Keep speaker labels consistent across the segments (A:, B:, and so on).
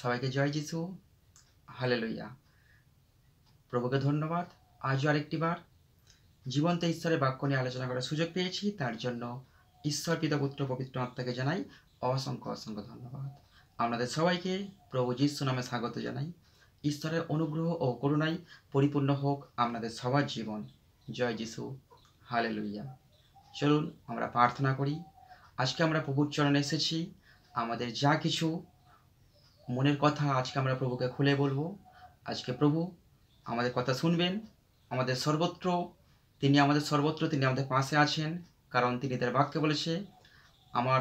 A: সবাইকে জয় যিশু হালে লইয়া প্রভুকে ধন্যবাদ আজও আরেকটি বার জীবন্ত ঈশ্বরের বাক্য নিয়ে আলোচনা করার সুযোগ পেয়েছি তার জন্য ঈশ্বর পিতা পুত্র পবিত্র আত্মাকে জানাই অসংখ্য অসংখ্য ধন্যবাদ আপনাদের সবাইকে প্রভু যিশু নামে স্বাগত জানাই ঈশ্বরের অনুগ্রহ ও করুণায় পরিপূর্ণ হোক আপনাদের সবার জীবন জয় যিশু হালে লুইয়া চলুন আমরা প্রার্থনা করি আজকে আমরা প্রভুর চরণে এসেছি আমাদের যা কিছু মনের কথা আজকে আমরা প্রভুকে খুলে বলবো আজকে প্রভু আমাদের কথা শুনবেন আমাদের সর্বত্র তিনি আমাদের সর্বত্র তিনি আমাদের পাশে আছেন কারণ তিনি তার বাক্যে বলেছে আমার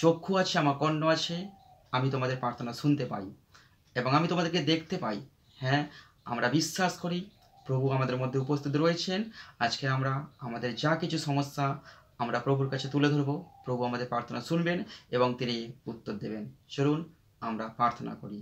A: চক্ষু আছে আমার কর্ণ আছে আমি তোমাদের প্রার্থনা শুনতে পাই এবং আমি তোমাদেরকে দেখতে পাই হ্যাঁ আমরা বিশ্বাস করি প্রভু আমাদের মধ্যে উপস্থিত রয়েছেন আজকে আমরা আমাদের যা কিছু সমস্যা আমরা প্রভুর কাছে তুলে ধরবো প্রভু আমাদের প্রার্থনা শুনবেন এবং তিনি উত্তর দেবেন চলুন আমরা প্রার্থনা করি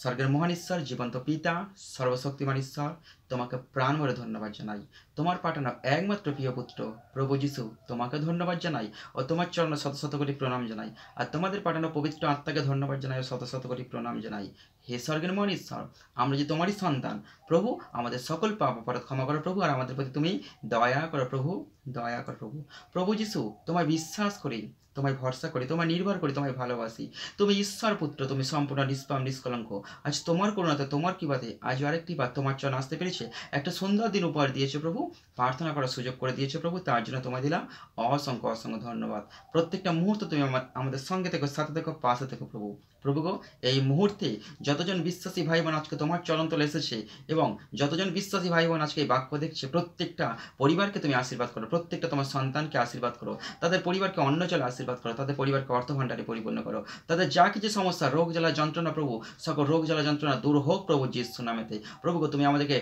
A: স্বর্গের মহান ঈশ্বর জীবন্ত পিতা সর্বশক্তিমান ঈশ্বর তোমাকে প্রাণ ভরে ধন্যবাদ জানাই তোমার পাঠানো একমাত্র প্রিয় পুত্র প্রভু যিশু তোমাকে ধন্যবাদ জানাই ও তোমার চরণ শত শত কোটি প্রণাম জানাই আর তোমাদের পাঠানো পবিত্র আত্মাকে ধন্যবাদ জানাই ও শত শত কোটি প্রণাম জানাই হে স্বর্গের মন ঈশ্বর আমরা যে তোমারই সন্তান প্রভু আমাদের সকল পাপ অপরাধ ক্ষমা করো প্রভু আর আমাদের প্রতি তুমি দয়া করো প্রভু দয়া করো প্রভু প্রভু যিশু তোমায় বিশ্বাস করি তোমায় ভরসা করি তোমায় নির্ভর করি তোমায় ভালোবাসি তুমি ঈশ্বর পুত্র তুমি সম্পূর্ণ নিষ্পাম নিষ্কলঙ্ক আজ তোমার করুণাতে তোমার বাদে আজ আরেকটি বার তোমার চরণ আসতে পেরেছি দিয়েছে একটা সুন্দর দিন উপহার দিয়েছে প্রভু প্রার্থনা করার সুযোগ করে দিয়েছে প্রভু তার জন্য তোমায় দিলাম অসংখ্য অসংখ্য ধন্যবাদ প্রত্যেকটা মুহূর্ত তুমি আমার আমাদের সঙ্গে থেকো সাথে থেকো পাশে থেকো প্রভু প্রভু এই মুহূর্তে যতজন বিশ্বাসী ভাই বোন আজকে তোমার চলন্তলে এসেছে এবং যতজন বিশ্বাসী ভাই বোন আজকে এই বাক্য দেখছে প্রত্যেকটা পরিবারকে তুমি আশীর্বাদ করো প্রত্যেকটা তোমার সন্তানকে আশীর্বাদ করো তাদের পরিবারকে অন্য চলে আশীর্বাদ করো তাদের পরিবারকে অর্থভাণ্ডারে পরিপূর্ণ করো তাদের যা কিছু সমস্যা রোগ জ্বালা যন্ত্রণা প্রভু সকল রোগ জ্বালা যন্ত্রণা দূর হোক প্রভু যিশু নামেতে প্রভুগ তুমি আমাদেরকে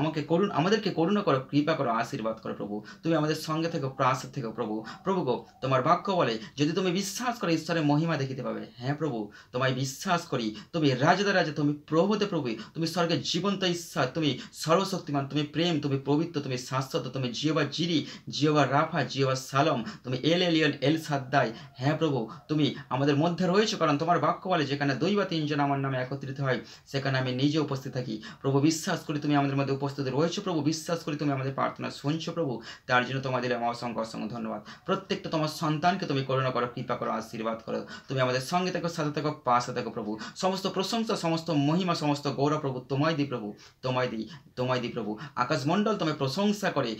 A: আমাকে করুন আমাদেরকে করুণা করো কৃপা করো আশীর্বাদ করো প্রভু তুমি আমাদের সঙ্গে থেকো প্রাস থেকো প্রভু প্রভু গো তোমার বাক্য বলে যদি তুমি বিশ্বাস করো ঈশ্বরের মহিমা দেখিতে পাবে হ্যাঁ প্রভু তোমার তোমায় বিশ্বাস করি তুমি রাজা রাজা তুমি প্রভুতে প্রভু তুমি স্বর্গের জীবন্ত ঈশ্বর তুমি সর্বশক্তিমান তুমি প্রেম তুমি পবিত্র তুমি শাশ্বত তুমি জিওবা জিরি জিওবা রাফা জিওবা সালম তুমি এল এলিয়ন এল সাদ্দাই হ্যাঁ প্রভু তুমি আমাদের মধ্যে রয়েছে কারণ তোমার বাক্য বলে যেখানে দুই বা তিনজন আমার নামে একত্রিত হয় সেখানে আমি নিজে উপস্থিত থাকি প্রভু বিশ্বাস করি তুমি আমাদের মধ্যে উপস্থিত রয়েছো প্রভু বিশ্বাস করি তুমি আমাদের প্রার্থনা শুনছো প্রভু তার জন্য তোমাদের আমার অসংখ্য অসংখ্য ধন্যবাদ প্রত্যেকটা তোমার সন্তানকে তুমি করুণা করো কৃপা করো আশীর্বাদ করো তুমি আমাদের সঙ্গে থাকো সাথে থাকো পাশাতক প্রভু সমস্ত প্রশংসা সমস্ত মহিমা সমস্ত গৌরব প্রভু তোমায় দি প্রভু তোমায় দি তোমায় দি প্রভু আকাশমণ্ডল তোমায় প্রশংসা করে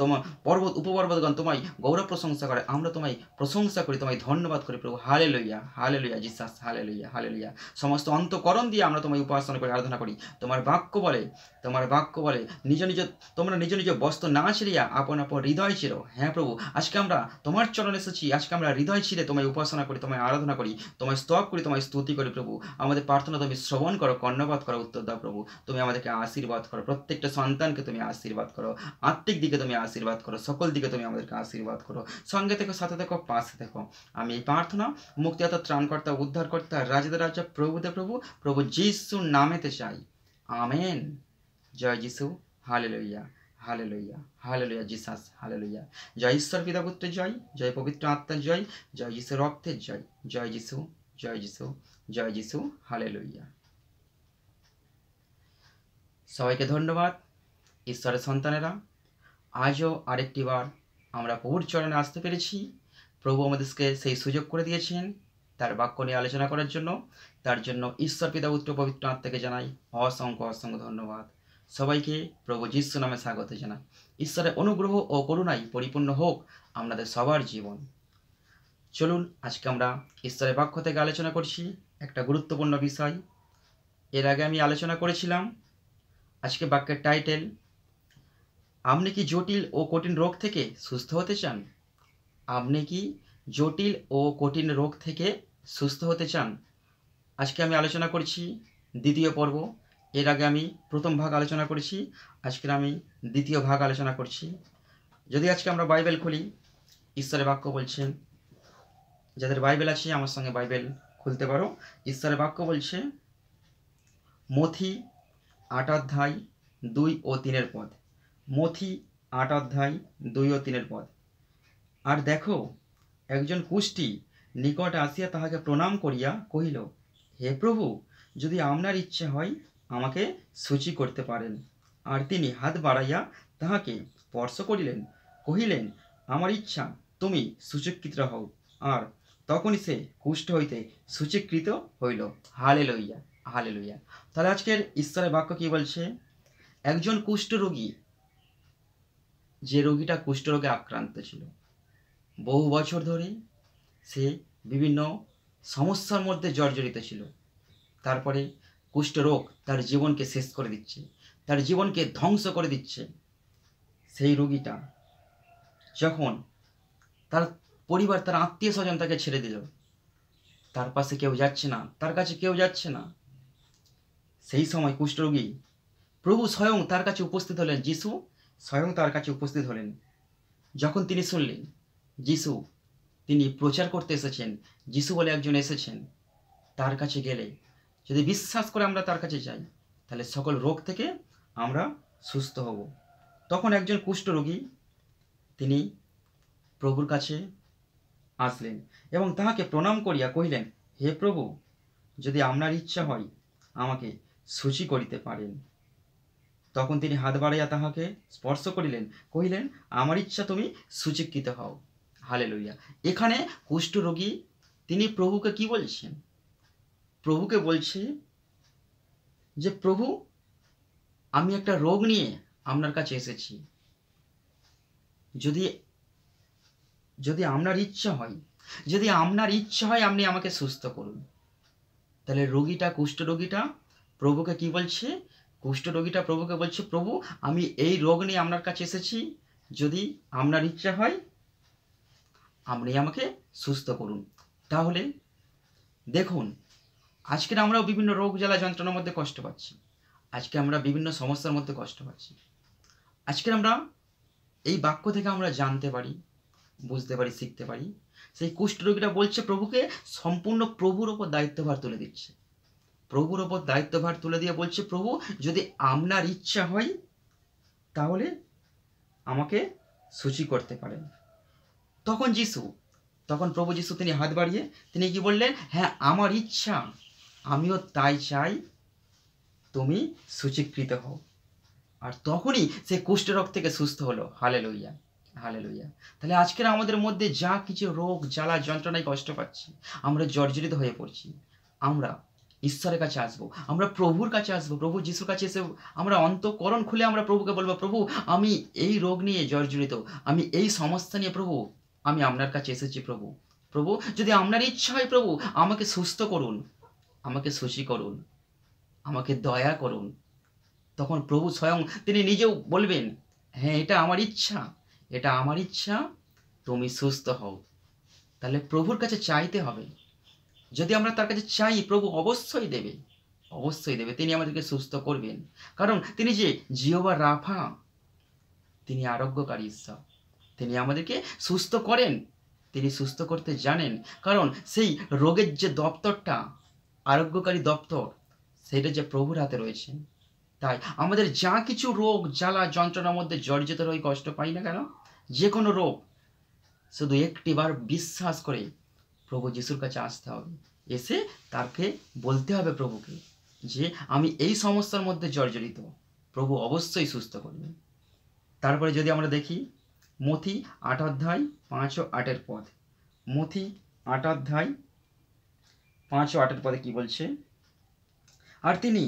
A: তোমার পর্বত উপপর্বতগণ তোমায় গৌরব প্রশংসা করে আমরা তোমায় প্রশংসা করি তোমায় ধন্যবাদ করি প্রভু হালে লইয়া হালে লইয়া জিসাস হালে লইয়া হালে লইয়া সমস্ত অন্তকরণ দিয়ে আমরা তোমায় উপাসনা করি আরাধনা করি তোমার বাক্য বলে তোমার বাক্য বলে নিজ নিজ তোমরা নিজ নিজ বস্ত্র না ছিড়িয়া আপন আপন হৃদয় ছিল হ্যাঁ প্রভু আজকে আমরা তোমার চরণ এসেছি আজকে আমরা হৃদয় ছিঁড়ে তোমায় উপাসনা করি তোমায় আরাধনা করি তোমায় স্তব করি তোমায় স্তু স্তুতি করি প্রভু আমাদের প্রার্থনা তুমি শ্রবণ করো কর্ণপাত করো উত্তর দাও প্রভু তুমি আমাদেরকে আশীর্বাদ করো প্রত্যেকটা সন্তানকে তুমি আশীর্বাদ করো আত্মিক দিকে তুমি আশীর্বাদ করো সকল দিকে তুমি আমাদেরকে আশীর্বাদ করো সঙ্গে থেকে সাথে দেখো পাশে দেখো আমি এই প্রার্থনা মুক্তিদাতা ত্রাণকর্তা উদ্ধারকর্তা রাজাদের রাজা প্রভুদে প্রভু প্রভু যিশু নামেতে চাই আমেন জয় যিশু হালে লইয়া হালে লইয়া হালে লইয়া জিসাস হালে লইয়া জয় ঈশ্বর পিতাপুত্রের জয় জয় পবিত্র আত্মার জয় জয় যিশু রক্তের জয় জয় যিশু জয় যিশু জয় যিশু হালে লুইয়া সবাইকে ধন্যবাদ ঈশ্বরের সন্তানেরা আজও আরেকটি বার আমরা প্রভুর চরণে আসতে পেরেছি প্রভু আমাদেরকে সেই সুযোগ করে দিয়েছেন তার বাক্য নিয়ে আলোচনা করার জন্য তার জন্য ঈশ্বর পিতা উত্তর পবিত্র আত্মাকে জানাই অসংখ্য অসংখ্য ধন্যবাদ সবাইকে প্রভু যিশু নামে স্বাগত জানাই ঈশ্বরের অনুগ্রহ ও করুণাই পরিপূর্ণ হোক আমাদের সবার জীবন চলুন আজকে আমরা ঈশ্বরের পক্ষ থেকে আলোচনা করছি একটা গুরুত্বপূর্ণ বিষয় এর আগে আমি আলোচনা করেছিলাম আজকে বাক্যের টাইটেল আপনি কি জটিল ও কঠিন রোগ থেকে সুস্থ হতে চান আপনি কি জটিল ও কঠিন রোগ থেকে সুস্থ হতে চান আজকে আমি আলোচনা করছি দ্বিতীয় পর্ব এর আগে আমি প্রথম ভাগ আলোচনা করেছি আজকে আমি দ্বিতীয় ভাগ আলোচনা করছি যদি আজকে আমরা বাইবেল খুলি ঈশ্বরের বাক্য বলছেন যাদের বাইবেল আছে আমার সঙ্গে বাইবেল খুলতে পারো ঈশ্বরের বাক্য বলছে মথি আট অধ্যায় দুই ও তিনের পদ মথি আট অধ্যায় দুই ও তিনের পদ আর দেখো একজন কুষ্টি নিকট আসিয়া তাহাকে প্রণাম করিয়া কহিল হে প্রভু যদি আপনার ইচ্ছে হয় আমাকে সূচি করতে পারেন আর তিনি হাত বাড়াইয়া তাহাকে স্পর্শ করিলেন কহিলেন আমার ইচ্ছা তুমি সুচক্ষিত হও আর তখনই সে কুষ্ঠ হইতে সূচীকৃত হইল হালে লইয়া হালে লইয়া তাহলে আজকের ঈশ্বরের বাক্য কি বলছে একজন কুষ্ঠ রোগী যে রোগীটা কুষ্ঠরোগে আক্রান্ত ছিল বহু বছর ধরে সে বিভিন্ন সমস্যার মধ্যে জর্জরিত ছিল তারপরে কুষ্ঠরোগ তার জীবনকে শেষ করে দিচ্ছে তার জীবনকে ধ্বংস করে দিচ্ছে সেই রোগীটা যখন তার পরিবার তার আত্মীয় স্বজন তাকে ছেড়ে দিল তার পাশে কেউ যাচ্ছে না তার কাছে কেউ যাচ্ছে না সেই সময় কুষ্ঠরোগী প্রভু স্বয়ং তার কাছে উপস্থিত হলেন যিশু স্বয়ং তার কাছে উপস্থিত হলেন যখন তিনি শুনলেন যিশু তিনি প্রচার করতে এসেছেন যিশু বলে একজন এসেছেন তার কাছে গেলে যদি বিশ্বাস করে আমরা তার কাছে যাই তাহলে সকল রোগ থেকে আমরা সুস্থ হব তখন একজন কুষ্ঠরোগী তিনি প্রভুর কাছে আসলেন এবং তাহাকে প্রণাম করিয়া কহিলেন হে প্রভু যদি আপনার ইচ্ছা হয় আমাকে সূচি করিতে পারেন তখন তিনি হাত বাড়াইয়া তাহাকে স্পর্শ করিলেন কহিলেন আমার ইচ্ছা তুমি সূচিকৃত হও হালে লইয়া এখানে কুষ্ঠরোগী তিনি প্রভুকে কি বলছেন প্রভুকে বলছে যে প্রভু আমি একটা রোগ নিয়ে আপনার কাছে এসেছি যদি যদি আপনার ইচ্ছা হয় যদি আপনার ইচ্ছা হয় আপনি আমাকে সুস্থ করুন তাহলে রোগীটা কুষ্ঠ রোগীটা প্রভুকে কি বলছে কুষ্ঠ রোগীটা প্রভুকে বলছে প্রভু আমি এই রোগ নিয়ে আপনার কাছে এসেছি যদি আপনার ইচ্ছা হয় আপনি আমাকে সুস্থ করুন তাহলে দেখুন আজকের আমরাও বিভিন্ন রোগ জ্বালা যন্ত্রণার মধ্যে কষ্ট পাচ্ছি আজকে আমরা বিভিন্ন সমস্যার মধ্যে কষ্ট পাচ্ছি আজকের আমরা এই বাক্য থেকে আমরা জানতে পারি বুঝতে পারি শিখতে পারি সেই কুষ্ঠরোগীরা বলছে প্রভুকে সম্পূর্ণ প্রভুর ওপর দায়িত্বভার তুলে দিচ্ছে প্রভুর ওপর দায়িত্বভার তুলে দিয়ে বলছে প্রভু যদি আপনার ইচ্ছা হয় তাহলে আমাকে সূচি করতে পারেন তখন যিশু তখন প্রভু যিশু তিনি হাত বাড়িয়ে তিনি কি বললেন হ্যাঁ আমার ইচ্ছা আমিও তাই চাই তুমি সূচীকৃত হও আর তখনই সে কুষ্ঠরোগ থেকে সুস্থ হলো হালে লইয়া হালে লইয়া তাহলে আজকের আমাদের মধ্যে যা কিছু রোগ জ্বালা যন্ত্রণায় কষ্ট পাচ্ছি আমরা জর্জরিত হয়ে পড়ছি আমরা ঈশ্বরের কাছে আসবো আমরা প্রভুর কাছে আসবো প্রভু যিশুর কাছে এসে আমরা অন্তকরণ খুলে আমরা প্রভুকে বলবো প্রভু আমি এই রোগ নিয়ে জর্জরিত আমি এই সমস্যা নিয়ে প্রভু আমি আপনার কাছে এসেছি প্রভু প্রভু যদি আপনার ইচ্ছা হয় প্রভু আমাকে সুস্থ করুন আমাকে সুশী করুন আমাকে দয়া করুন তখন প্রভু স্বয়ং তিনি নিজেও বলবেন হ্যাঁ এটা আমার ইচ্ছা এটা আমার ইচ্ছা তুমি সুস্থ হও তাহলে প্রভুর কাছে চাইতে হবে যদি আমরা তার কাছে চাই প্রভু অবশ্যই দেবে অবশ্যই দেবে তিনি আমাদেরকে সুস্থ করবেন কারণ তিনি যে জিওবা রাফা তিনি আরোগ্যকারী ঈশ্বর তিনি আমাদেরকে সুস্থ করেন তিনি সুস্থ করতে জানেন কারণ সেই রোগের যে দপ্তরটা আরোগ্যকারী দপ্তর সেটা যে প্রভুর হাতে রয়েছে তাই আমাদের যা কিছু রোগ জ্বালা যন্ত্রণার মধ্যে জর্জিত রয়ে কষ্ট পাই না কেন যে কোনো রোগ শুধু একটিবার বিশ্বাস করে প্রভু যিশুর কাছে আসতে হবে এসে তাকে বলতে হবে প্রভুকে যে আমি এই সমস্যার মধ্যে জর্জরিত প্রভু অবশ্যই সুস্থ করবেন তারপরে যদি আমরা দেখি মথি আট অধ্যায় পাঁচ ও আটের পদ মথি আট অধ্যায় পাঁচ ও আটের পদে কি বলছে আর তিনি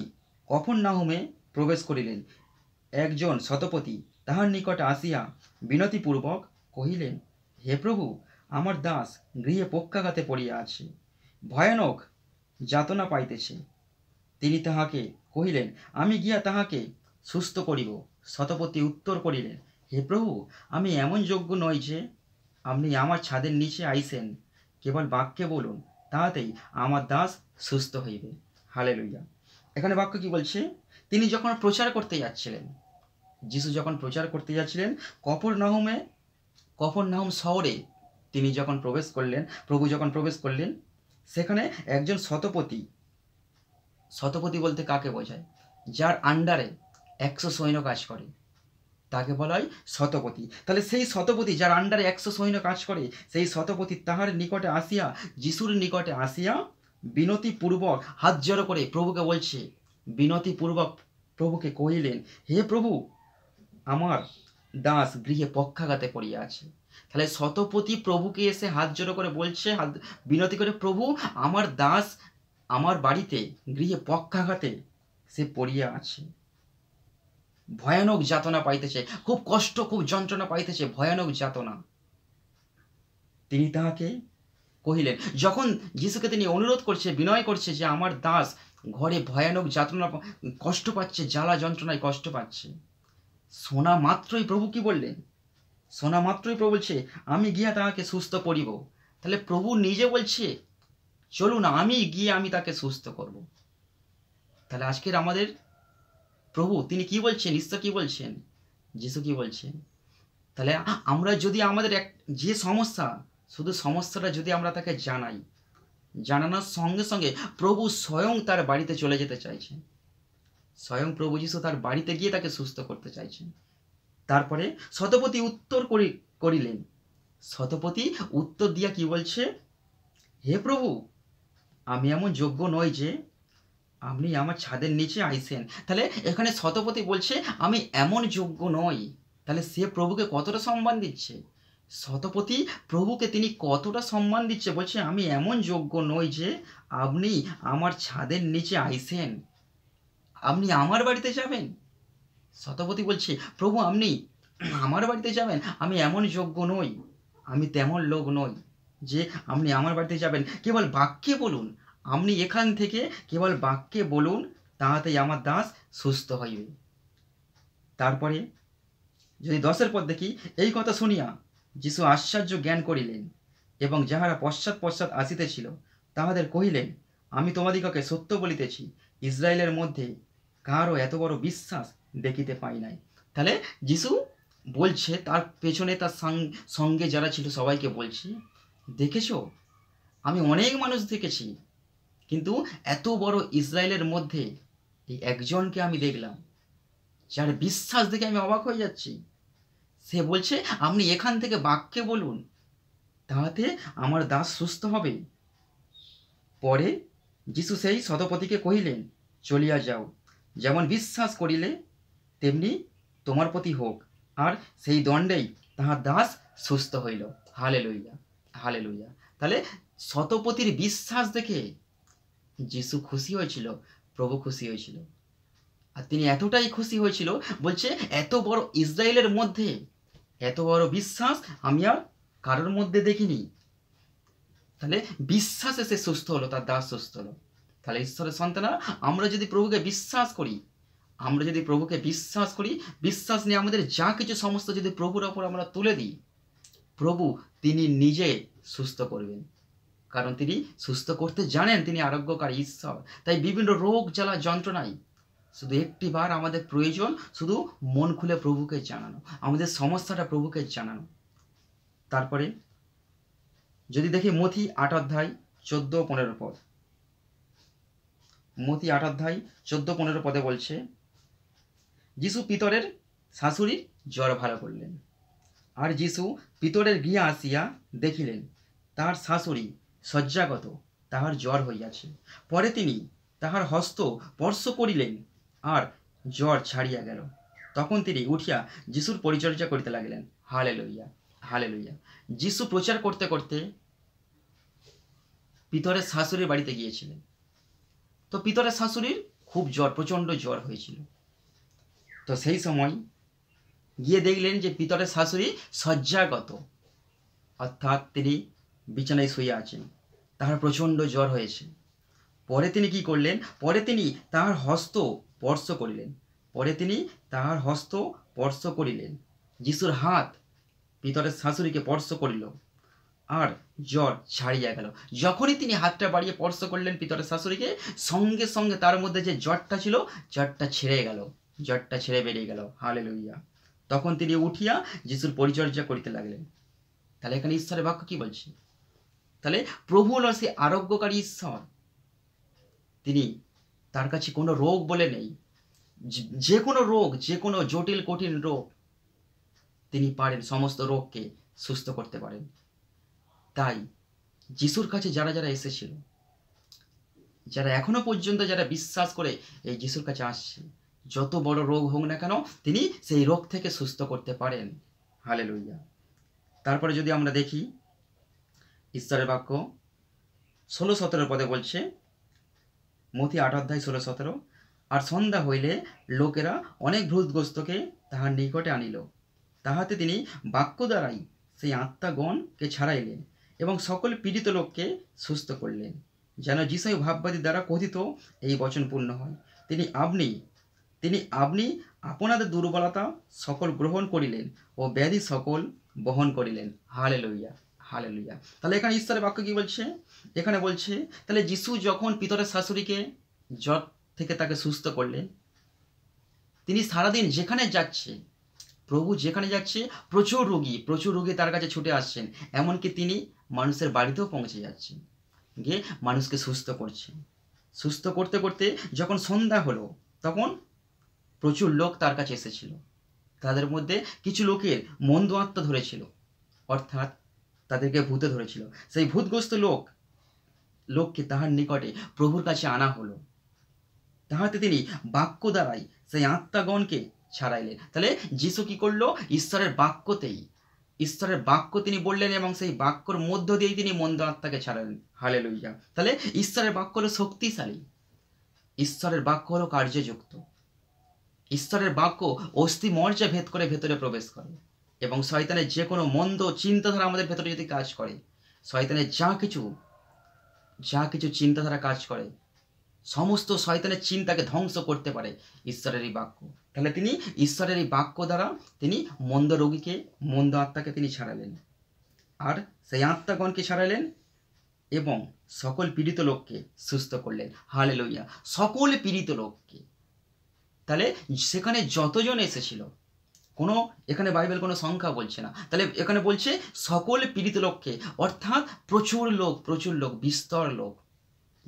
A: কফন নাহুমে প্রবেশ করিলেন একজন শতপতি তাহার নিকটে আসিয়া বিনতিপূর্বক কহিলেন হে প্রভু আমার দাস গৃহে পক্ষাঘাতে পড়িয়া আছে ভয়ানক যাতনা পাইতেছে তিনি তাহাকে কহিলেন আমি গিয়া তাহাকে সুস্থ করিব শতপতি উত্তর করিলেন হে প্রভু আমি এমন যোগ্য নই যে আপনি আমার ছাদের নিচে আইসেন কেবল বাক্যে বলুন তাহাতেই আমার দাস সুস্থ হইবে হালে লইয়া এখানে বাক্য কি বলছে তিনি যখন প্রচার করতে যাচ্ছিলেন যিশু যখন প্রচার করতে যাচ্ছিলেন কপর নাহমে কপর নাহম শহরে তিনি যখন প্রবেশ করলেন প্রভু যখন প্রবেশ করলেন সেখানে একজন শতপতি শতপতি বলতে কাকে বোঝায় যার আন্ডারে একশো সৈন্য কাজ করে তাকে বলা হয় শতপতি তাহলে সেই শতপতি যার আন্ডারে একশো সৈন্য কাজ করে সেই শতপতি তাহার নিকটে আসিয়া যিশুর নিকটে আসিয়া বিনতিপূর্বক হাত জড়ো করে প্রভুকে বলছে বিনতিপূর্বক প্রভুকে কহিলেন হে প্রভু আমার দাস গৃহে পক্ষাঘাতে পড়িয়া আছে তাহলে শতপতি প্রভুকে এসে হাত জোড়ো করে বলছে হাত বিনতি করে প্রভু আমার দাস আমার বাড়িতে গৃহে পক্ষাঘাতে সে পড়িয়া আছে ভয়ানক যাতনা পাইতেছে খুব কষ্ট খুব যন্ত্রণা পাইতেছে ভয়ানক যাতনা তিনি তাহাকে কহিলেন যখন যিশুকে তিনি অনুরোধ করছে বিনয় করছে যে আমার দাস ঘরে ভয়ানক যাতনা কষ্ট পাচ্ছে জ্বালা যন্ত্রণায় কষ্ট পাচ্ছে শোনা মাত্রই প্রভু কি বললেন শোনা মাত্রই প্রভু বলছে আমি গিয়া তাকে সুস্থ করিব তাহলে প্রভু নিজে বলছে চলুন আমি গিয়ে আমি তাকে সুস্থ করব তাহলে আজকের আমাদের প্রভু তিনি কি বলছেন ঈশ্বর কি বলছেন যিশু কি বলছেন তাহলে আমরা যদি আমাদের এক যে সমস্যা শুধু সমস্যাটা যদি আমরা তাকে জানাই জানানোর সঙ্গে সঙ্গে প্রভু স্বয়ং তার বাড়িতে চলে যেতে চাইছেন স্বয়ং প্রভু যিশু তার বাড়িতে গিয়ে তাকে সুস্থ করতে চাইছেন তারপরে শতপতি উত্তর করি করিলেন শতপতি উত্তর দিয়া কি বলছে হে প্রভু আমি এমন যোগ্য নই যে আপনি আমার ছাদের নিচে আইসেন তাহলে এখানে শতপতি বলছে আমি এমন যোগ্য নই তাহলে সে প্রভুকে কতটা সম্মান দিচ্ছে শতপতি প্রভুকে তিনি কতটা সম্মান দিচ্ছে বলছে আমি এমন যোগ্য নই যে আপনি আমার ছাদের নিচে আইসেন আপনি আমার বাড়িতে যাবেন শতপথী বলছে প্রভু আপনি আমার বাড়িতে যাবেন আমি এমন যোগ্য নই আমি তেমন লোক নই যে আপনি আমার বাড়িতে যাবেন কেবল বাক্যে বলুন আপনি এখান থেকে কেবল বাক্যে বলুন তাহাতেই আমার দাস সুস্থ হইবে তারপরে যদি দশের পর দেখি এই কথা শুনিয়া যিশু আশ্চর্য জ্ঞান করিলেন এবং যাহারা পশ্চাৎ পশ্চাৎ আসিতেছিল তাহাদের কহিলেন আমি তোমাদিগকে সত্য বলিতেছি ইসরায়েলের মধ্যে কারও এত বড় বিশ্বাস দেখিতে পাই নাই তাহলে যিশু বলছে তার পেছনে তার সঙ্গে যারা ছিল সবাইকে বলছি দেখেছো আমি অনেক মানুষ দেখেছি কিন্তু এত বড় ইসরায়েলের মধ্যে এই একজনকে আমি দেখলাম যার বিশ্বাস দেখে আমি অবাক হয়ে যাচ্ছি সে বলছে আপনি এখান থেকে বাক্যে বলুন তাহাতে আমার দাস সুস্থ হবে পরে যিশু সেই শতপতিকে কহিলেন চলিয়া যাও যেমন বিশ্বাস করিলে তেমনি তোমার প্রতি হোক আর সেই দণ্ডেই তাহার দাস সুস্থ হইল হালে লইয়া হালে লইয়া তাহলে শতপতির বিশ্বাস দেখে যিশু খুশি হয়েছিল প্রভু খুশি হয়েছিল আর তিনি এতটাই খুশি হয়েছিল বলছে এত বড় ইসরায়েলের মধ্যে এত বড় বিশ্বাস আমি আর কারোর মধ্যে দেখিনি তাহলে বিশ্বাসে সে সুস্থ হলো তার দাস সুস্থ হলো তাহলে ঈশ্বরের সন্তানরা আমরা যদি প্রভুকে বিশ্বাস করি আমরা যদি প্রভুকে বিশ্বাস করি বিশ্বাস নিয়ে আমাদের যা কিছু সমস্ত যদি প্রভুর ওপর আমরা তুলে দিই প্রভু তিনি নিজে সুস্থ করবেন কারণ তিনি সুস্থ করতে জানেন তিনি আরোগ্যকারী ঈশ্বর তাই বিভিন্ন রোগ জ্বালা যন্ত্রণায় শুধু একটি বার আমাদের প্রয়োজন শুধু মন খুলে প্রভুকে জানানো আমাদের সমস্যাটা প্রভুকে জানানো তারপরে যদি দেখি মথি আট অধ্যায় চোদ্দ পনেরো পথ মতি আটাধ্যায় চোদ্দ পনেরো পদে বলছে যিশু পিতরের শাশুড়ির জ্বর ভালো করলেন আর যিশু পিতরের গিয়া আসিয়া দেখিলেন তাহার শাশুড়ি শয্যাগত তাহার জ্বর হইয়াছে পরে তিনি তাহার হস্ত স্পর্শ করিলেন আর জ্বর ছাড়িয়া গেল তখন তিনি উঠিয়া যিশুর পরিচর্যা করিতে লাগিলেন হালে লইয়া হালে লইয়া যিশু প্রচার করতে করতে পিতরের শাশুড়ির বাড়িতে গিয়েছিলেন তো পিতরের শাশুড়ির খুব জ্বর প্রচণ্ড জ্বর হয়েছিল তো সেই সময় গিয়ে দেখলেন যে পিতরের শাশুড়ি শয্যাগত অর্থাৎ তিনি বিছানায় শুয়ে আছেন তাহার প্রচণ্ড জ্বর হয়েছে পরে তিনি কি করলেন পরে তিনি তাহার হস্ত স্পর্শ করিলেন পরে তিনি তাহার হস্ত স্পর্শ করিলেন যিশুর হাত পিতরের শাশুড়িকে স্পর্শ করিল আর জ্বর ছাড়িয়া গেল যখনই তিনি হাতটা বাড়িয়ে স্পর্শ করলেন পিতরের শাশুড়িকে সঙ্গে সঙ্গে তার মধ্যে যে জ্বরটা ছিল জ্বরটা ছেড়ে গেল জ্বরটা ছেড়ে বেরিয়ে গেল হালে লইয়া তখন তিনি উঠিয়া যিশুর পরিচর্যা করিতে লাগলেন তাহলে এখানে ঈশ্বরের বাক্য কি বলছে তাহলে প্রভু হল সে আরোগ্যকারী ঈশ্বর তিনি তার কাছে কোনো রোগ বলে নেই যে কোনো রোগ যে কোনো জটিল কঠিন রোগ তিনি পারেন সমস্ত রোগকে সুস্থ করতে পারেন তাই যিশুর কাছে যারা যারা এসেছিল যারা এখনো পর্যন্ত যারা বিশ্বাস করে এই যিশুর কাছে আসছে যত বড় রোগ হোক না কেন তিনি সেই রোগ থেকে সুস্থ করতে পারেন হালে লইয়া তারপরে যদি আমরা দেখি ঈশ্বরের বাক্য ষোলো সতেরো পদে বলছে মতি আট অধ্যায় ষোলো সতেরো আর সন্ধ্যা হইলে লোকেরা অনেক ভ্রুতগ্রস্তকে তাহার নিকটে আনিল তাহাতে তিনি বাক্য দ্বারাই সেই আত্মাগণকে ছাড়াইলেন এবং সকল পীড়িত লোককে সুস্থ করলেন যেন যিশাই ভাববাদী দ্বারা কথিত এই বচন পূর্ণ হয় তিনি আপনি তিনি আপনি আপনাদের দুর্বলতা সকল গ্রহণ করিলেন ও ব্যাধি সকল বহন করিলেন হালে লইয়া হালে লইয়া তাহলে এখানে ঈশ্বরের বাক্য কি বলছে এখানে বলছে তাহলে যিশু যখন পিতরের শাশুড়িকে জ্বর থেকে তাকে সুস্থ করলেন তিনি সারাদিন যেখানে যাচ্ছে প্রভু যেখানে যাচ্ছে প্রচুর রোগী প্রচুর রোগী তার কাছে ছুটে আসছেন এমনকি তিনি মানুষের বাড়িতেও পৌঁছে যাচ্ছেন গিয়ে মানুষকে সুস্থ করছেন সুস্থ করতে করতে যখন সন্ধ্যা হলো তখন প্রচুর লোক তার কাছে এসেছিল তাদের মধ্যে কিছু লোকের মন্দ আত্মা ধরেছিল অর্থাৎ তাদেরকে ভূতে ধরেছিল সেই ভূতগ্রস্ত লোক লোককে তাহার নিকটে প্রভুর কাছে আনা হলো তাহাতে তিনি বাক্য দ্বারাই সেই আত্মাগণকে ছাড়াইলেন তাহলে যিশু কি করলো ঈশ্বরের বাক্যতেই ঈশ্বরের বাক্য তিনি বললেন এবং সেই বাক্যর মধ্য দিয়েই তিনি মন্দ আত্মাকে ছাড়ালেন হালে লইয়া তাহলে ঈশ্বরের বাক্য হলো শক্তিশালী ঈশ্বরের বাক্য হলো কার্যযুক্ত ঈশ্বরের বাক্য অস্থি মর্যা ভেদ করে ভেতরে প্রবেশ করে এবং শয়তানের যে কোনো মন্দ চিন্তাধারা আমাদের ভেতরে যদি কাজ করে শয়তানের যা কিছু যা কিছু চিন্তাধারা কাজ করে সমস্ত শয়তানের চিন্তাকে ধ্বংস করতে পারে ঈশ্বরের এই বাক্য তাহলে তিনি ঈশ্বরের এই বাক্য দ্বারা তিনি মন্দ রোগীকে মন্দ আত্মাকে তিনি ছাড়ালেন আর সেই আত্মাগণকে ছাড়ালেন এবং সকল পীড়িত লোককে সুস্থ করলেন হালে লইয়া সকল পীড়িত লোককে তাহলে সেখানে যতজন এসেছিল কোনো এখানে বাইবেল কোনো সংখ্যা বলছে না তাহলে এখানে বলছে সকল পীড়িত লোককে অর্থাৎ প্রচুর লোক প্রচুর লোক বিস্তর লোক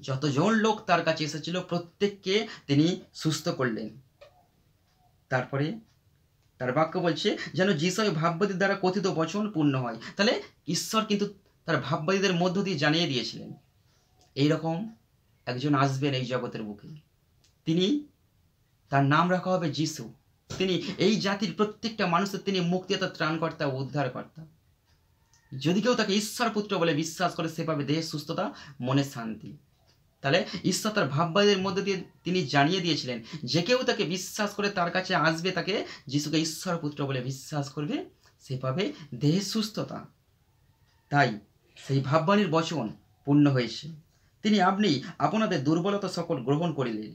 A: যতজন লোক তার কাছে এসেছিল প্রত্যেককে তিনি সুস্থ করলেন তারপরে তার বাক্য বলছে যেন যিশয় ভাববাদীর দ্বারা কথিত বচন পূর্ণ হয় তাহলে ঈশ্বর কিন্তু তার ভাববাদীদের মধ্য দিয়ে জানিয়ে দিয়েছিলেন এই রকম একজন আসবেন এই জগতের বুকে তিনি তার নাম রাখা হবে যিশু তিনি এই জাতির প্রত্যেকটা মানুষের তিনি মুক্তি ত্রাণ ত্রাণকর্তা ও উদ্ধারকর্তা যদি কেউ তাকে ঈশ্বর পুত্র বলে বিশ্বাস করে সে পাবে দেহের সুস্থতা মনে শান্তি তাহলে ঈশ্বর তার ভাববাদের মধ্যে দিয়ে তিনি জানিয়ে দিয়েছিলেন যে কেউ তাকে বিশ্বাস করে তার কাছে আসবে তাকে যিশুকে ঈশ্বর পুত্র বলে বিশ্বাস করবে সে পাবে দেহের সুস্থতা তাই সেই ভাববাণীর বচন পূর্ণ হয়েছে তিনি আপনি আপনাদের দুর্বলতা সকল গ্রহণ করিলেন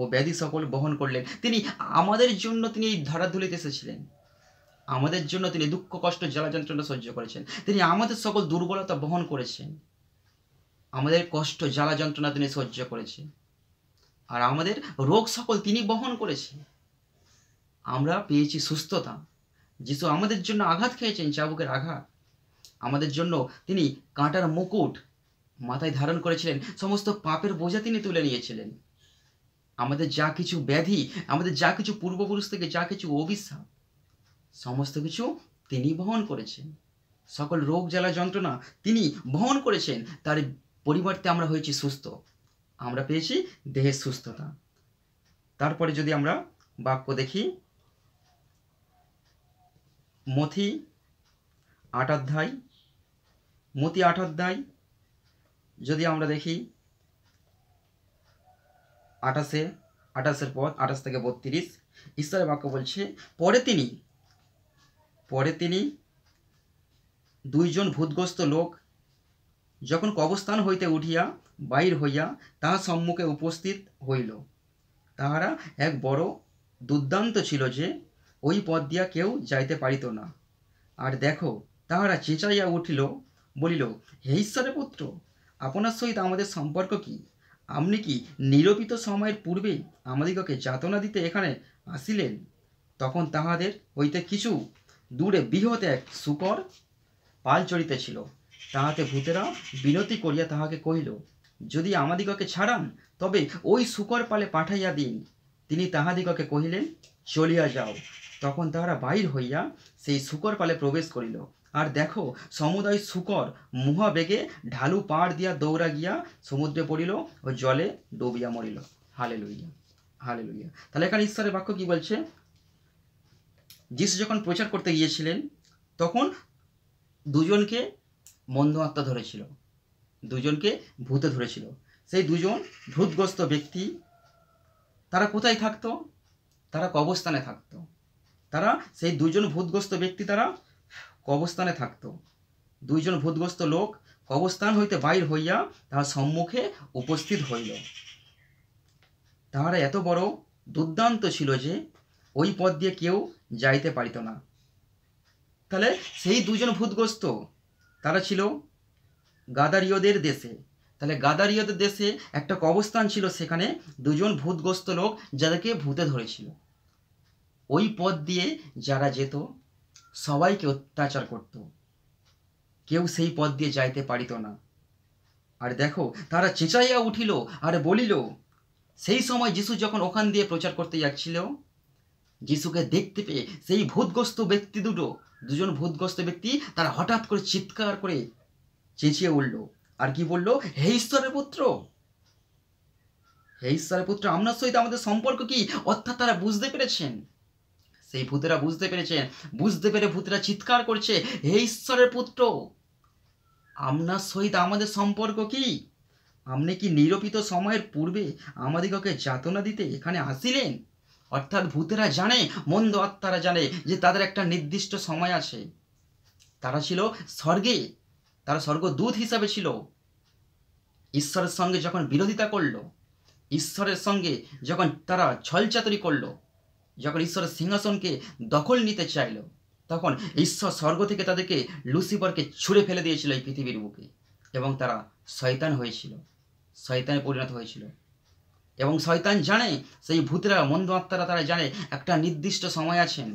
A: ও ব্যাধি সকল বহন করলেন তিনি আমাদের জন্য তিনি এই ধরাধুলিতে এসেছিলেন আমাদের জন্য তিনি দুঃখ কষ্ট জ্বালা যন্ত্রণা সহ্য করেছেন তিনি আমাদের সকল দুর্বলতা বহন করেছেন আমাদের কষ্ট জ্বালা যন্ত্রণা তিনি সহ্য করেছে আর আমাদের রোগ সকল তিনি বহন করেছে আমরা পেয়েছি সুস্থতা যিশু আমাদের জন্য আঘাত খেয়েছেন চাবুকের আঘাত আমাদের জন্য তিনি কাঁটার মুকুট মাথায় ধারণ করেছিলেন সমস্ত পাপের বোঝা তিনি তুলে নিয়েছিলেন আমাদের যা কিছু ব্যাধি আমাদের যা কিছু পূর্বপুরুষ থেকে যা কিছু অভিশাপ সমস্ত কিছু তিনি বহন করেছেন সকল রোগ জ্বালা যন্ত্রণা তিনি বহন করেছেন তার পরিবর্তে আমরা হয়েছি সুস্থ আমরা পেয়েছি দেহের সুস্থতা তারপরে যদি আমরা বাক্য দেখি মথি আটাধ্যায় মতি আটাধ্যায় যদি আমরা দেখি আটাশে আটাশের পর আটাশ থেকে বত্রিশ ঈশ্বরের বাক্য বলছে পরে তিনি পরে তিনি দুইজন ভূতগ্রস্ত লোক যখন কবস্থান হইতে উঠিয়া বাহির হইয়া তাহার সম্মুখে উপস্থিত হইল তাহারা এক বড় দুর্দান্ত ছিল যে ওই পথ দিয়া কেউ যাইতে পারিত না আর দেখো তাহারা চেঁচাইয়া উঠিল বলিল হে ঈশ্বরের পুত্র আপনার সহিত আমাদের সম্পর্ক কি আপনি কি নিরপিত সময়ের পূর্বেই আমাদিগকে যাতনা দিতে এখানে আসিলেন তখন তাহাদের হইতে কিছু দূরে বৃহৎ এক শুকর পাল চড়িতেছিল তাহাতে ভূতেরা বিনতি করিয়া তাহাকে কহিল যদি আমাদিগকে ছাড়ান তবে ওই শুকর পালে পাঠাইয়া দিন তিনি তাহাদিগকে কহিলেন চলিয়া যাও তখন তাহারা বাহির হইয়া সেই শুকর পালে প্রবেশ করিল আর দেখো সমুদয় শুকর মুহাবেগে ঢালু পাড় দিয়া দৌড়া গিয়া সমুদ্রে পড়িল ও জলে ডুবিয়া মরিল হালে লইয়া হালে লইয়া তাহলে এখানে ঈশ্বরের বাক্য কি বলছে যিশু যখন প্রচার করতে গিয়েছিলেন তখন দুজনকে মন্দ আত্মা ধরেছিল দুজনকে ভূতে ধরেছিল সেই দুজন ভূতগ্রস্ত ব্যক্তি তারা কোথায় থাকতো তারা কবস্থানে থাকতো তারা সেই দুজন ভূতগ্রস্ত ব্যক্তি তারা কবস্থানে থাকতো দুইজন ভূতগ্রস্ত লোক কবস্থান হইতে বাইর হইয়া তাহার সম্মুখে উপস্থিত হইল তাহারা এত বড় দুর্দান্ত ছিল যে ওই পথ দিয়ে কেউ যাইতে পারিত না তাহলে সেই দুজন ভূতগ্রস্ত তারা ছিল গাদারীয়দের দেশে তাহলে গাদারীয়দের দেশে একটা কবস্থান ছিল সেখানে দুজন ভূতগ্রস্ত লোক যাদেরকে ভূতে ধরেছিল ওই পথ দিয়ে যারা যেত সবাইকে অত্যাচার করত কেউ সেই পথ দিয়ে যাইতে পারিত না আর দেখো তারা চেঁচাইয়া উঠিল আর বলিল সেই সময় যিশু যখন ওখান দিয়ে প্রচার করতে যাচ্ছিল যিশুকে দেখতে পেয়ে সেই ভূতগ্রস্ত ব্যক্তি দুটো দুজন ভূতগ্রস্ত ব্যক্তি তারা হঠাৎ করে চিৎকার করে চেঁচিয়ে উঠল আর কি বলল হে ঈশ্বরের পুত্র হে ঈশ্বরের পুত্র আপনার সহিত আমাদের সম্পর্ক কি অর্থাৎ তারা বুঝতে পেরেছেন সেই ভূতেরা বুঝতে পেরেছেন বুঝতে পেরে ভূতেরা চিৎকার করছে হে ঈশ্বরের পুত্র আপনার সহিত আমাদের সম্পর্ক কি আপনি কি নিরপিত সময়ের পূর্বে আমাদিগকে যাতনা দিতে এখানে আসিলেন অর্থাৎ ভূতেরা জানে মন্দ আত্মারা জানে যে তাদের একটা নির্দিষ্ট সময় আছে তারা ছিল স্বর্গে তারা স্বর্গদূত হিসাবে ছিল ঈশ্বরের সঙ্গে যখন বিরোধিতা করল ঈশ্বরের সঙ্গে যখন তারা ছলচাতরি করল যখন ঈশ্বরের সিংহাসনকে দখল নিতে চাইল তখন ঈশ্বর স্বর্গ থেকে তাদেরকে লুসিফারকে ছুঁড়ে ফেলে দিয়েছিল এই পৃথিবীর বুকে এবং তারা শয়তান হয়েছিল শয়তানে পরিণত হয়েছিল এবং শয়তান জানে সেই ভূতেরা মন্দ আত্মারা তারা জানে একটা নির্দিষ্ট সময় আছেন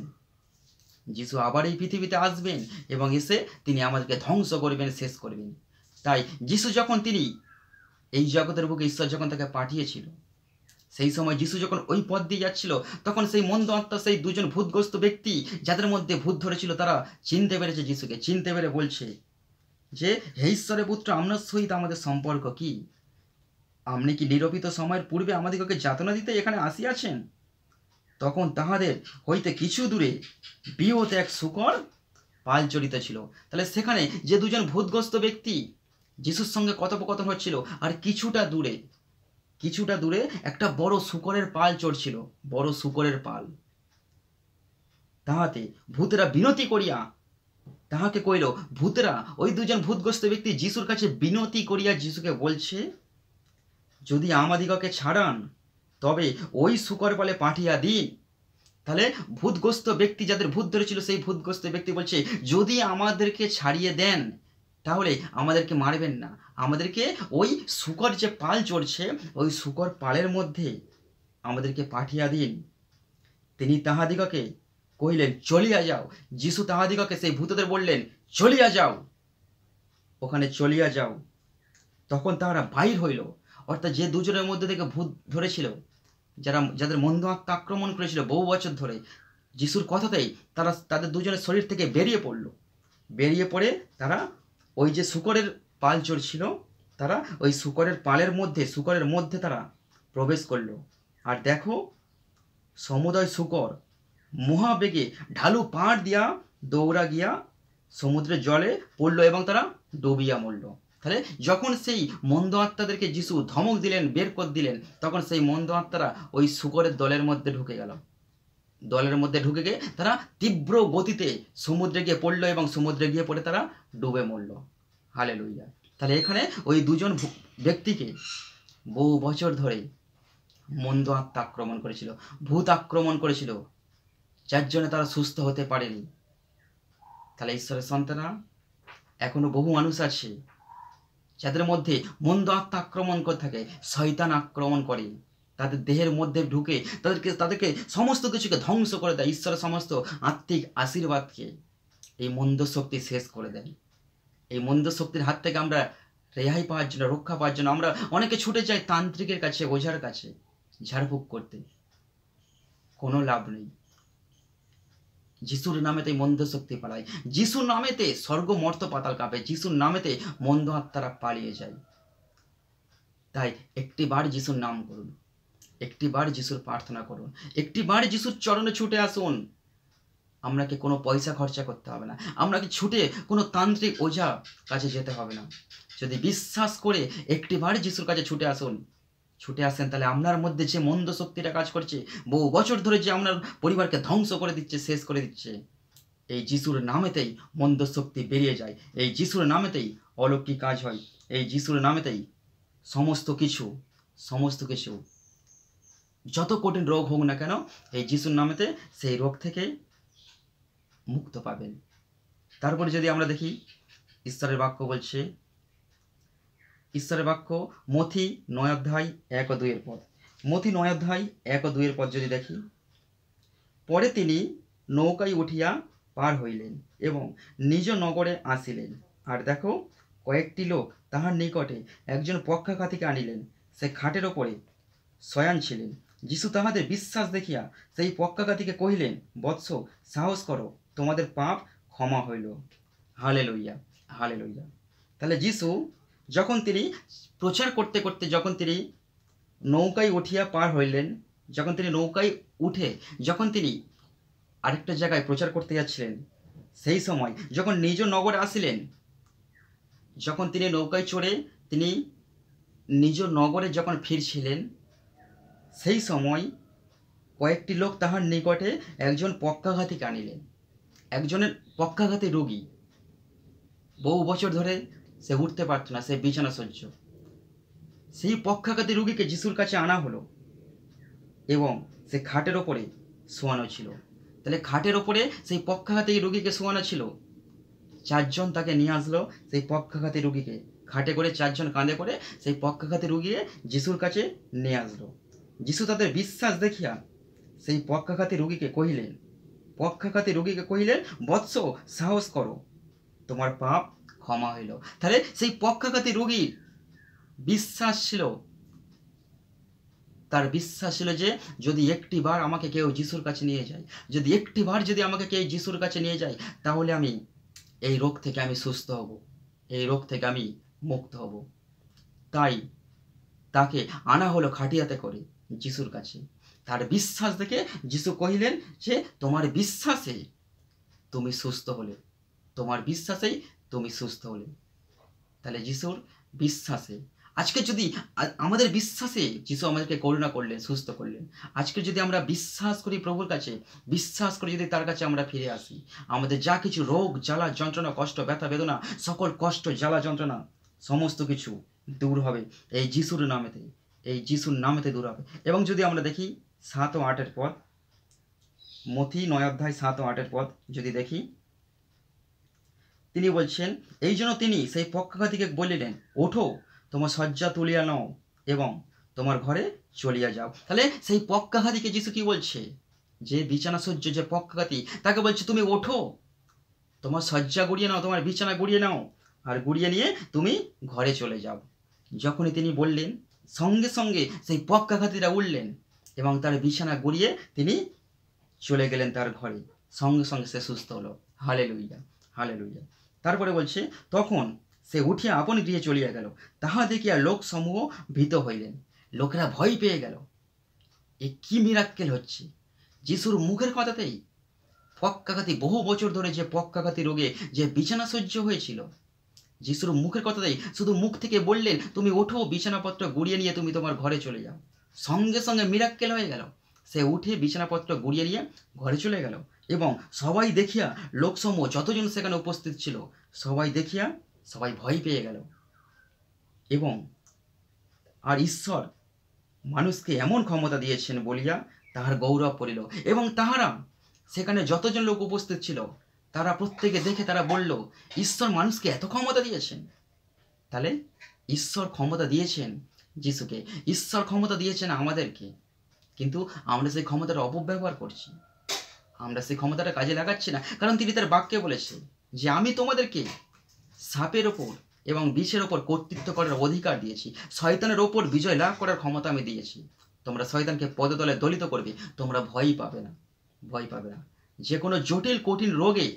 A: যিশু আবার এই পৃথিবীতে আসবেন এবং এসে তিনি আমাদেরকে ধ্বংস করবেন শেষ করবেন তাই যিশু যখন তিনি এই জগতের বুকে ঈশ্বর যখন তাকে পাঠিয়েছিল সেই সময় যিশু যখন ওই পথ দিয়ে যাচ্ছিল তখন সেই মন্দ আত্মা সেই দুজন ভূতগ্রস্ত ব্যক্তি যাদের মধ্যে ভূত ধরেছিল তারা চিনতে পেরেছে যিশুকে চিনতে পেরে বলছে যে হে ঈশ্বরের পুত্র আপনার সহিত আমাদের সম্পর্ক কী আপনি কি নিরপিত সময়ের পূর্বে আমাদিগকে যাতনা দিতে এখানে আসিয়াছেন তখন তাহাদের হইতে কিছু দূরে বিহত এক শুকর পাল চরিত ছিল তাহলে সেখানে যে দুজন ভূতগ্রস্ত ব্যক্তি যিশুর সঙ্গে কথোপকথন হচ্ছিল আর কিছুটা দূরে কিছুটা দূরে একটা বড় শুকরের পাল চড়ছিল বড় শুকরের পাল তাহাতে ভূতেরা বিনতি করিয়া তাহাকে কইল ভূতেরা ওই দুজন ভূতগ্রস্ত ব্যক্তি যিশুর কাছে বিনতি করিয়া যিশুকে বলছে যদি আমাদিগকে ছাড়ান তবে ওই শুকর বলে পাঠিয়া দিন তাহলে ভূতগ্রস্ত ব্যক্তি যাদের ভূত ধরেছিল সেই ভূতগ্রস্ত ব্যক্তি বলছে যদি আমাদেরকে ছাড়িয়ে দেন তাহলে আমাদেরকে মারবেন না আমাদেরকে ওই শুকর যে পাল চড়ছে ওই শুকর পালের মধ্যে আমাদেরকে পাঠিয়া দিন তিনি তাহাদিগকে কহিলেন চলিয়া যাও যিশু তাহাদিগকে সেই ভূতদের বললেন চলিয়া যাও ওখানে চলিয়া যাও তখন তাহারা বাইর হইল অর্থাৎ যে দুজনের মধ্যে থেকে ভূত ধরেছিল যারা যাদের মন্দ আত্মা আক্রমণ করেছিল বহু বছর ধরে যিশুর কথাতেই তারা তাদের দুজনের শরীর থেকে বেরিয়ে পড়লো বেরিয়ে পড়ে তারা ওই যে শুকরের পাল চড়ছিল তারা ওই শুকরের পালের মধ্যে শুকরের মধ্যে তারা প্রবেশ করলো আর দেখো সমুদয় শুকর মহাবেগে ঢালু পাড় দিয়া দৌড়া গিয়া সমুদ্রের জলে পড়লো এবং তারা ডুবিয়া মরল তাহলে যখন সেই মন্দ আত্মাদেরকে যিশু ধমক দিলেন বের করে দিলেন তখন সেই মন্দ আত্মারা ওই শুকরের দলের মধ্যে ঢুকে গেল দলের মধ্যে ঢুকে গিয়ে তারা তীব্র গতিতে সমুদ্রে গিয়ে পড়লো এবং সমুদ্রে গিয়ে পড়ে তারা ডুবে মরল হালে লইয়া তাহলে এখানে ওই দুজন ব্যক্তিকে বহু বছর ধরে মন্দ আত্মা আক্রমণ করেছিল ভূত আক্রমণ করেছিল যার জন্য তারা সুস্থ হতে পারেনি তাহলে ঈশ্বরের সন্তানা এখনও বহু মানুষ আছে যাদের মধ্যে মন্দ আত্মা আক্রমণ করে থাকে শয়তান আক্রমণ করে তাদের দেহের মধ্যে ঢুকে তাদেরকে তাদেরকে সমস্ত কিছুকে ধ্বংস করে দেয় ঈশ্বরের সমস্ত আত্মিক আশীর্বাদকে এই মন্দ শক্তি শেষ করে দেয় এই মন্দ শক্তির হাত থেকে আমরা রেহাই পাওয়ার জন্য রক্ষা পাওয়ার জন্য আমরা অনেকে ছুটে যাই তান্ত্রিকের কাছে ওঝার কাছে ঝাড়ফুঁক করতে কোনো লাভ নেই যিশুর নামেতে মন্দ শক্তি পালায় যিশুর নামেতে স্বর্গ মর্ত পাতাল কাঁপে যিশুর নামেতে মন্দ আত্মারা পালিয়ে যায় তাই একটিবার যিশুর নাম করুন একটিবার যিশুর প্রার্থনা করুন একটিবার যিশুর চরণে ছুটে আসুন আপনাকে কোনো পয়সা খরচা করতে হবে না আপনাকে ছুটে কোনো তান্ত্রিক ওঝা কাছে যেতে হবে না যদি বিশ্বাস করে একটিবার যিশুর কাছে ছুটে আসুন ছুটে আসেন তাহলে আপনার মধ্যে যে মন্দ শক্তিটা কাজ করছে বহু বছর ধরে যে আপনার পরিবারকে ধ্বংস করে দিচ্ছে শেষ করে দিচ্ছে এই যিশুর নামেতেই মন্দ শক্তি বেরিয়ে যায় এই যিশুর নামেতেই অলৌকিক কাজ হয় এই যিশুর নামেতেই সমস্ত কিছু সমস্ত কিছু যত কঠিন রোগ হোক না কেন এই যিশুর নামেতে সেই রোগ থেকে মুক্ত পাবেন তারপরে যদি আমরা দেখি ঈশ্বরের বাক্য বলছে ঈশ্বরের বাক্য মথি নয় অধ্যায় এক ও দুইয়ের পদ মথি নয় অধ্যায় এক ও দুইয়ের পদ যদি দেখি পরে তিনি নৌকায় উঠিয়া পার হইলেন এবং নিজ নগরে আসিলেন আর দেখো কয়েকটি লোক তাহার নিকটে একজন পক্ষাঘাতিকে আনিলেন সে খাটের ওপরে শয়ান ছিলেন যিশু তাহাদের বিশ্বাস দেখিয়া সেই পক্ষাঘাতিকে কহিলেন বৎস সাহস করো তোমাদের পাপ ক্ষমা হইল হালে লইয়া হালে লইয়া তাহলে যিশু যখন তিনি প্রচার করতে করতে যখন তিনি নৌকায় উঠিয়া পার হইলেন যখন তিনি নৌকায় উঠে যখন তিনি আরেকটা জায়গায় প্রচার করতে যাচ্ছিলেন সেই সময় যখন নিজ নগরে আসিলেন যখন তিনি নৌকায় চড়ে তিনি নিজ নগরে যখন ফিরছিলেন সেই সময় কয়েকটি লোক তাহার নিকটে একজন পক্ষাঘাতী কানিলেন একজনের পক্ষাঘাতী রোগী বহু বছর ধরে সে উঠতে পারত না সে বিছানা সহ্য সেই পক্ষাঘাতী রুগীকে যিশুর কাছে আনা হলো এবং সে খাটের ওপরে শোয়ানো ছিল তাহলে খাটের ওপরে সেই পক্ষাঘাতী রুগীকে শোয়ানো ছিল চারজন তাকে নিয়ে আসলো সেই পক্ষাঘাতী রুগীকে খাটে করে চারজন কাঁধে করে সেই পক্ষাঘাতী রুগীকে যিশুর কাছে নিয়ে আসলো যিশু তাদের বিশ্বাস দেখিয়া সেই পক্ষাঘাতী রুগীকে কহিলেন পক্ষাঘাতী রুগীকে কহিলেন বৎস সাহস করো তোমার পাপ ক্ষমা হইল তাহলে সেই পক্ষাঘাতী রোগীর বিশ্বাস ছিল তার বিশ্বাস ছিল যে যদি একটি বার আমাকে কেউ যিশুর কাছে নিয়ে যায় যদি একটি বার যদি আমাকে কেউ যিশুর কাছে নিয়ে যায় তাহলে আমি এই রোগ থেকে আমি সুস্থ হব এই রোগ থেকে আমি মুক্ত হব তাই তাকে আনা হলো খাটিয়াতে করে যিশুর কাছে তার বিশ্বাস দেখে যিশু কহিলেন যে তোমার বিশ্বাসে তুমি সুস্থ হলে তোমার বিশ্বাসেই তুমি সুস্থ হলে তাহলে যিশুর বিশ্বাসে আজকে যদি আমাদের বিশ্বাসে যিশু আমাদেরকে করুণা করলেন সুস্থ করলেন আজকে যদি আমরা বিশ্বাস করি প্রভুর কাছে বিশ্বাস করে যদি তার কাছে আমরা ফিরে আসি আমাদের যা কিছু রোগ জ্বালা যন্ত্রণা কষ্ট ব্যথা বেদনা সকল কষ্ট জ্বালা যন্ত্রণা সমস্ত কিছু দূর হবে এই যিশুর নামেতে এই যিশুর নামেতে দূর হবে এবং যদি আমরা দেখি সাত ও আটের পথ মথি নয় অধ্যায় সাত ও আটের পথ যদি দেখি তিনি বলছেন এই জন্য তিনি সেই পক্ষঘাতীকে বলিলেন ওঠো তোমার শয্যা তুলিয়া নাও এবং তোমার ঘরে চলিয়া যাও তাহলে সেই পক্ষাঘাতীকে যিশু কি বলছে যে বিছানা সহ্য যে পক্ষাঘাতী তাকে বলছে তুমি ওঠো তোমার শয্যা গুড়িয়ে নাও তোমার বিছানা গুড়িয়ে নাও আর গুড়িয়ে নিয়ে তুমি ঘরে চলে যাও যখনই তিনি বললেন সঙ্গে সঙ্গে সেই পক্ষাঘাতীরা উঠলেন এবং তার বিছানা গুড়িয়ে তিনি চলে গেলেন তার ঘরে সঙ্গে সঙ্গে সে সুস্থ হলো হালে লুইয়া হালে লুইয়া তারপরে বলছে তখন সে উঠিয়া আপন গৃহে চলিয়া গেল তাহা দেখিয়া লোকসমূহ ভীত হইলেন লোকেরা ভয় পেয়ে গেল এ কি মিরাক্কেল হচ্ছে যিশুর মুখের কথাতেই পক্কাঘাতি বহু বছর ধরে যে পক্কাঘাতি রোগে যে বিছানা সহ্য হয়েছিল যিশুর মুখের কথাতেই শুধু মুখ থেকে বললেন তুমি ওঠো বিছানাপত্র গুড়িয়ে নিয়ে তুমি তোমার ঘরে চলে যাও সঙ্গে সঙ্গে মিরাক্কেল হয়ে গেল সে উঠে বিছানাপত্র গুড়িয়ে নিয়ে ঘরে চলে গেল এবং সবাই দেখিয়া লোকসমূহ যতজন সেখানে উপস্থিত ছিল সবাই দেখিয়া সবাই ভয় পেয়ে গেল এবং আর ঈশ্বর মানুষকে এমন ক্ষমতা দিয়েছেন বলিয়া তাহার গৌরব পড়িল এবং তাহারা সেখানে যতজন লোক উপস্থিত ছিল তারা প্রত্যেকে দেখে তারা বলল ঈশ্বর মানুষকে এত ক্ষমতা দিয়েছেন তাহলে ঈশ্বর ক্ষমতা দিয়েছেন যিশুকে ঈশ্বর ক্ষমতা দিয়েছেন আমাদেরকে কিন্তু আমরা সেই ক্ষমতার অপব্যবহার করছি আমরা সেই ক্ষমতাটা কাজে লাগাচ্ছি না কারণ তিনি তার বাক্যে বলেছেন যে আমি তোমাদেরকে সাপের ওপর এবং বিষের ওপর কর্তৃত্ব করার অধিকার দিয়েছি শয়তানের ওপর বিজয় লাভ করার ক্ষমতা আমি দিয়েছি তোমরা শয়তানকে পদতলে দলিত করবে তোমরা ভয়ই পাবে না ভয় পাবে না যে কোনো জটিল কঠিন রোগে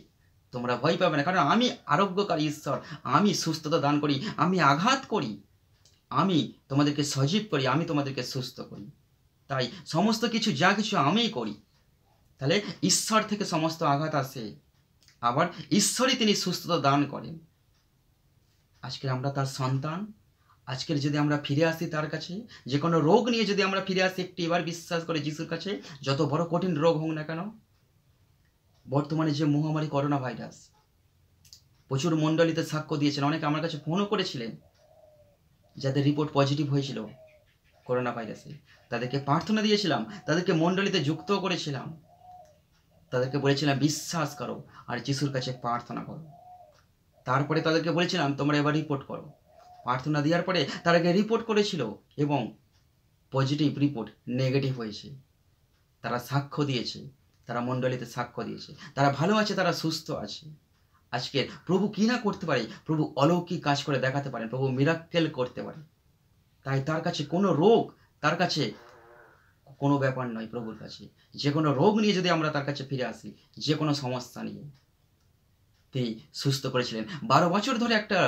A: তোমরা ভয় পাবে না কারণ আমি আরোগ্যকারী ঈশ্বর আমি সুস্থতা দান করি আমি আঘাত করি আমি তোমাদেরকে সজীব করি আমি তোমাদেরকে সুস্থ করি তাই সমস্ত কিছু যা কিছু আমিই করি তাহলে ঈশ্বর থেকে সমস্ত আঘাত আসে আবার ঈশ্বরই তিনি সুস্থতা দান করেন আজকে আমরা তার সন্তান আজকের যদি আমরা ফিরে আসি তার কাছে যে কোনো রোগ নিয়ে যদি আমরা ফিরে আসি একটি এবার বিশ্বাস করে যিশুর কাছে যত বড় কঠিন রোগ হোক না কেন বর্তমানে যে মহামারী করোনা ভাইরাস প্রচুর মণ্ডলীতে সাক্ষ্য দিয়েছেন অনেকে আমার কাছে ফোনও করেছিলেন যাদের রিপোর্ট পজিটিভ হয়েছিল করোনা ভাইরাসে তাদেরকে প্রার্থনা দিয়েছিলাম তাদেরকে মণ্ডলীতে যুক্তও করেছিলাম তাদেরকে বলেছিলাম বিশ্বাস করো আর যিশুর কাছে প্রার্থনা করো তারপরে তাদেরকে বলেছিলাম তোমরা এবার রিপোর্ট করো প্রার্থনা দেওয়ার পরে তারাকে রিপোর্ট করেছিল এবং পজিটিভ রিপোর্ট নেগেটিভ হয়েছে তারা সাক্ষ্য দিয়েছে তারা মণ্ডলীতে সাক্ষ্য দিয়েছে তারা ভালো আছে তারা সুস্থ আছে আজকে প্রভু কী না করতে পারে প্রভু অলৌকিক কাজ করে দেখাতে পারেন প্রভু মিরাক্কেল করতে পারে তাই তার কাছে কোনো রোগ তার কাছে কোনো ব্যাপার নয় প্রভুর কাছে যে কোনো রোগ নিয়ে যদি আমরা তার কাছে ফিরে আসি যে কোনো সমস্যা নিয়ে তিনি সুস্থ করেছিলেন বারো বছর ধরে একটা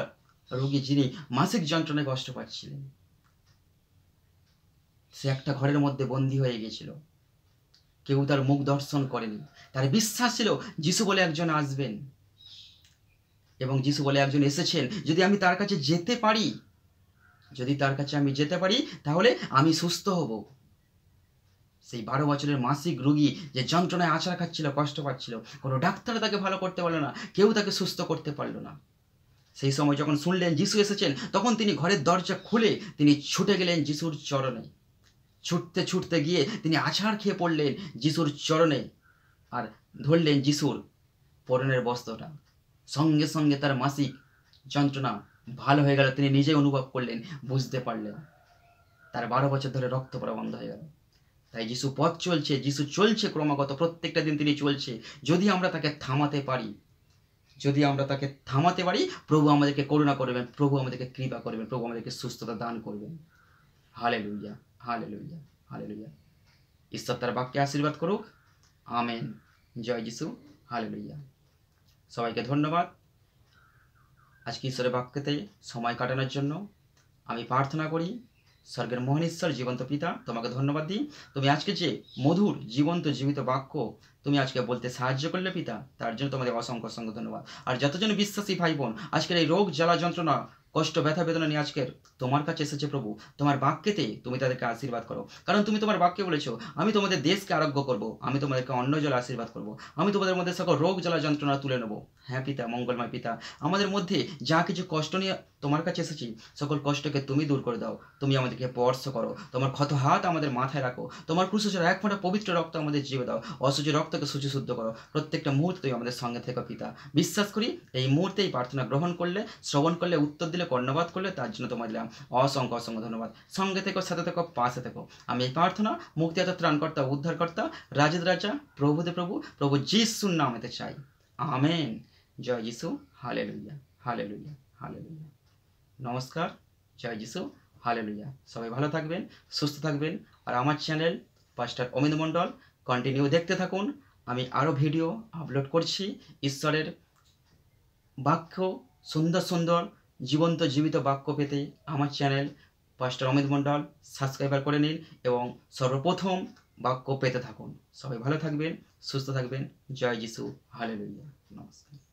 A: রোগী যিনি মাসিক যন্ত্রণায় কষ্ট পাচ্ছিলেন সে একটা ঘরের মধ্যে বন্দী হয়ে গিয়েছিল কেউ তার মুখ দর্শন করেনি তার বিশ্বাস ছিল যিশু বলে একজন আসবেন এবং যিশু বলে একজন এসেছেন যদি আমি তার কাছে যেতে পারি যদি তার কাছে আমি যেতে পারি তাহলে আমি সুস্থ হব সেই বারো বছরের মাসিক রুগী যে যন্ত্রণায় আছড়া খাচ্ছিল কষ্ট পাচ্ছিল কোনো ডাক্তার তাকে ভালো করতে পারলো না কেউ তাকে সুস্থ করতে পারল না সেই সময় যখন শুনলেন যিশু এসেছেন তখন তিনি ঘরের দরজা খুলে তিনি ছুটে গেলেন যিশুর চরণে ছুটতে ছুটতে গিয়ে তিনি আছাড় খেয়ে পড়লেন যিশুর চরণে আর ধরলেন যিশুর পরনের বস্ত্রটা সঙ্গে সঙ্গে তার মাসিক যন্ত্রণা ভালো হয়ে গেল তিনি নিজেই অনুভব করলেন বুঝতে পারলেন তার বারো বছর ধরে রক্ত বন্ধ হয়ে গেল তাই যিশু পথ চলছে যিশু চলছে ক্রমাগত প্রত্যেকটা দিন তিনি চলছে যদি আমরা তাকে থামাতে পারি যদি আমরা তাকে থামাতে পারি প্রভু আমাদেরকে করুণা করবেন প্রভু আমাদেরকে কৃপা করবেন প্রভু আমাদেরকে সুস্থতা দান করবেন হালে লুইয়া হালে লুইয়া হালে লুইয়া ঈশ্বর তার বাক্যে আশীর্বাদ করুক আমেন জয় যিশু হালে লুইয়া সবাইকে ধন্যবাদ আজকে ঈশ্বরের বাক্যতে সময় কাটানোর জন্য আমি প্রার্থনা করি স্বর্গের মোহনেশ্বর জীবন্ত পিতা তোমাকে ধন্যবাদ দিই তুমি আজকে যে মধুর জীবন্ত জীবিত বাক্য তুমি আজকে বলতে সাহায্য করলে পিতা তার জন্য তোমাদের অসংখ্য অসংখ্য ধন্যবাদ আর যতজন বিশ্বাসী ভাই বোন আজকের এই রোগ জ্বালা যন্ত্রণা কষ্ট ব্যথা বেদনা নিয়ে আজকের তোমার কাছে এসেছে প্রভু তোমার বাক্যেতেই তুমি তাদেরকে আশীর্বাদ করো কারণ তুমি তোমার বাক্যে বলেছো আমি তোমাদের দেশকে আরোগ্য করব আমি তোমাদেরকে অন্ন জল আশীর্বাদ করব আমি তোমাদের মধ্যে সকল রোগ জ্বালা যন্ত্রণা তুলে নেবো হ্যাঁ পিতা মঙ্গলময় পিতা আমাদের মধ্যে যা কিছু কষ্ট নিয়ে তোমার কাছে এসেছি সকল কষ্টকে তুমি দূর করে দাও তুমি আমাদেরকে পর্শ করো তোমার ক্ষত হাত আমাদের মাথায় রাখো তোমার কুসুচের এক ফোঁটা পবিত্র রক্ত আমাদের জীবে দাও অসুচ রক্তকে শুদ্ধ করো প্রত্যেকটা মুহূর্তে আমাদের সঙ্গে থেকে পিতা বিশ্বাস করি এই মুহূর্তে এই প্রার্থনা গ্রহণ করলে শ্রবণ করলে উত্তর দিলে দিলে কর্ণপাত করলে তার জন্য তোমার দিলাম অসংখ্য অসংখ্য ধন্যবাদ সঙ্গে থেকো সাথে থেকো পাশে থেকো আমি এই প্রার্থনা মুক্তি আত ত্রাণকর্তা উদ্ধারকর্তা রাজেদ রাজা প্রভুদে প্রভু প্রভু যিশু নাম এতে চাই আমেন জয় যিশু হালে লুইয়া হালে লুইয়া হালে লুইয়া নমস্কার জয় যিশু হালে লুইয়া সবাই ভালো থাকবেন সুস্থ থাকবেন আর আমার channel pastor Amit Mondal continue দেখতে থাকুন আমি আরও ভিডিও আপলোড করছি ঈশ্বরের বাক্য সুন্দর সুন্দর জীবন্ত জীবিত বাক্য পেতে আমার channel pastor Amit Mondal subscriber করে নিন এবং সর্বপ্রথম বাক্য পেতে থাকুন সবাই ভালো থাকবেন সুস্থ থাকবেন জয় যিশু হালে নমস্কার